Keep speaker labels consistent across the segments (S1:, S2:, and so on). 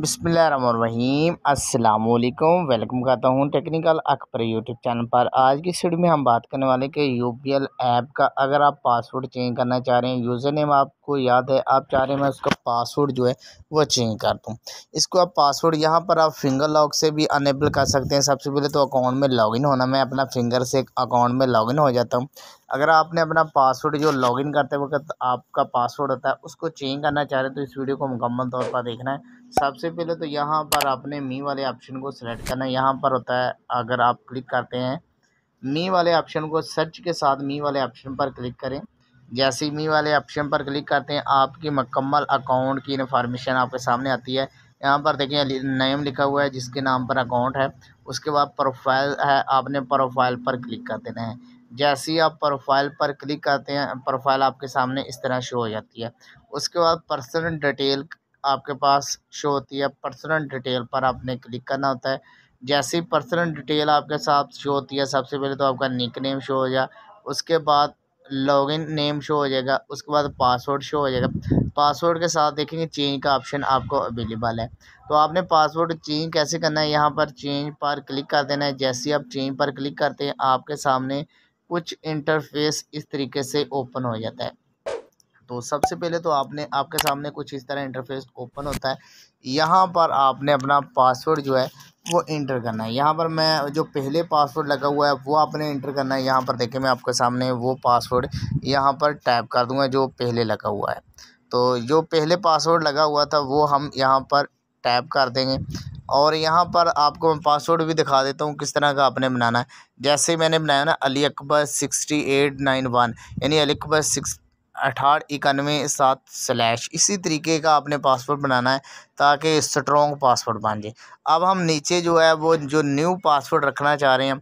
S1: बसमीम अल्लाम वेलकम करता हूँ टेक्निकल अकबर यूट्यूब चैनल पर आज की वीडियो में हम बात करने वाले कि यू पी एल ऐप का अगर आप पासवर्ड चेंज करना चाह रहे हैं यूज़र नेम आप आपको याद है आप चाह रहे हैं मैं उसका पासवर्ड जो है वो चेंज कर दूँ इसको आप पासवर्ड यहाँ पर आप फिंगर लॉक से भी अनेबल कर सकते हैं सबसे पहले तो अकाउंट में लॉगिन होना मैं अपना फिंगर से अकाउंट में लॉगिन हो जाता हूँ अगर आपने अपना पासवर्ड जो लॉगिन करते वक्त आपका पासवर्ड होता है उसको चेंज करना चाह रहे हैं तो इस वीडियो को मुकम्मल तौर पर देखना है सबसे पहले तो यहाँ पर आपने मी वाले ऑप्शन को सिलेक्ट करना है यहाँ पर होता है अगर आप क्लिक करते हैं मी वाले ऑप्शन को सर्च के साथ मी वाले ऑप्शन पर क्लिक करें जैसे मी वाले ऑप्शन पर क्लिक करते हैं आपकी मकम्मल अकाउंट की इन्फॉर्मेशन आपके सामने आती है यहाँ पर देखिए नेम लिखा हुआ है जिसके नाम पर अकाउंट है उसके बाद प्रोफाइल है आपने प्रोफाइल पर क्लिक कर देना है जैसे ही आप प्रोफाइल पर क्लिक करते हैं प्रोफाइल आपके सामने इस तरह शो हो जाती है उसके बाद पर्सनल डिटेल आपके पास शो होती है पर्सनल डिटेल पर आपने क्लिक करना होता है जैसे ही पर्सनल डिटेल आपके साथ शो होती है सबसे पहले तो आपका निक नेम शो हो जाए उसके बाद लॉगिन नेम शो हो जाएगा उसके बाद पासवर्ड शो हो जाएगा पासवर्ड के साथ देखेंगे चेंज का ऑप्शन आपको अवेलेबल है तो आपने पासवर्ड चेंज कैसे करना है यहाँ पर चेंज पर क्लिक कर देना है जैसे आप चेंज पर क्लिक करते हैं आपके सामने कुछ इंटरफेस इस तरीके से ओपन हो जाता है तो सबसे पहले तो आपने आपके सामने कुछ इस तरह इंटरफेस ओपन होता है यहाँ पर आपने अपना पासवर्ड जो है वो इंटर करना है यहाँ पर मैं जो पहले पासवर्ड लगा हुआ है वो आपने इंटर करना है यहाँ पर देखिए मैं आपके सामने वो पासवर्ड यहाँ पर टाइप कर दूँगा जो पहले लगा हुआ है तो जो पहले पासवर्ड लगा हुआ था वो हम यहाँ पर टाइप कर देंगे और यहाँ पर आपको मैं पासवर्ड भी दिखा देता हूँ किस तरह का आपने बनाना है जैसे मैंने बनाया ना Ali Akbar sixty eight nine one यानी अली अकबर सिक्स अठारह इक्यानवे सात स्लैश इसी तरीके का आपने पासवर्ड बनाना है ताकि स्ट्रॉन्ग पासवर्ड बन जाए अब हम नीचे जो है वो जो न्यू पासवर्ड रखना चाह रहे हैं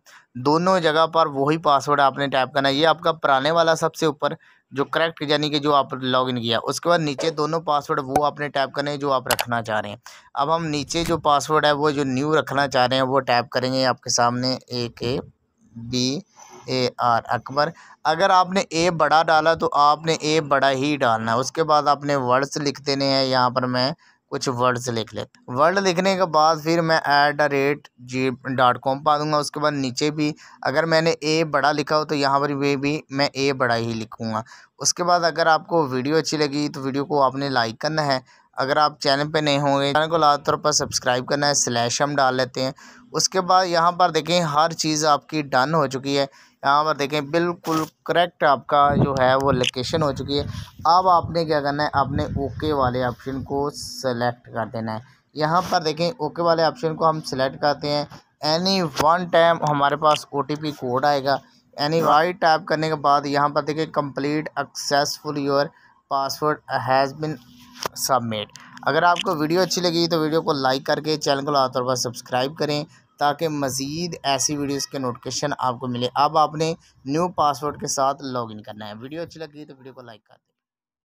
S1: दोनों जगह पर वही पासवर्ड आपने टाइप करना है ये आपका पुराने वाला सबसे ऊपर जो करेक्ट यानी कि जो आप लॉग इन किया उसके बाद नीचे दोनों पासवर्ड वो आपने टाइप करने हैं जो आप रखना चाह रहे हैं अब हम नीचे जो पासवर्ड है वो जो न्यू रखना चाह रहे हैं वो टाइप करेंगे आपके सामने ए के बी ए आर अकबर अगर आपने ए बड़ा डाला तो आपने ए बड़ा ही डालना है उसके बाद आपने वर्ड्स लिख देने हैं यहाँ पर मैं कुछ वर्ड्स लिख लेता वर्ड लिखने के बाद फिर मैं at the rate G dot com पा दूँगा उसके बाद नीचे भी अगर मैंने ए बड़ा लिखा हो तो यहाँ पर वे भी मैं ए बड़ा ही लिखूँगा उसके बाद अगर आपको वीडियो अच्छी लगी तो वीडियो को आपने लाइक करना है अगर आप चैनल पे नए होंगे चैनल को लाद तौर पर सब्सक्राइब करना है स्लैश हम डाल लेते हैं उसके बाद यहाँ पर देखें हर चीज़ आपकी डन हो चुकी है यहाँ पर देखें बिल्कुल करेक्ट आपका जो है वो लोकेशन हो चुकी है अब आपने क्या करना है आपने ओके वाले ऑप्शन को सेलेक्ट कर देना है यहाँ पर देखें ओके वाले ऑप्शन को हम सिलेक्ट करते हैं एनी वन टाइम हमारे पास ओ कोड आएगा एनी वाई टाइप करने के बाद यहाँ पर देखें complete successful your password has been submit अगर आपको वीडियो अच्छी लगी तो वीडियो को लाइक करके चैनल को तौर पर सब्सक्राइब करें ताकि मज़ीद ऐसी वीडियोस के नोटिफिकेशन आपको मिले अब आपने न्यू पासवर्ड के साथ लॉगिन करना है वीडियो अच्छी लगी तो वीडियो को लाइक कर दें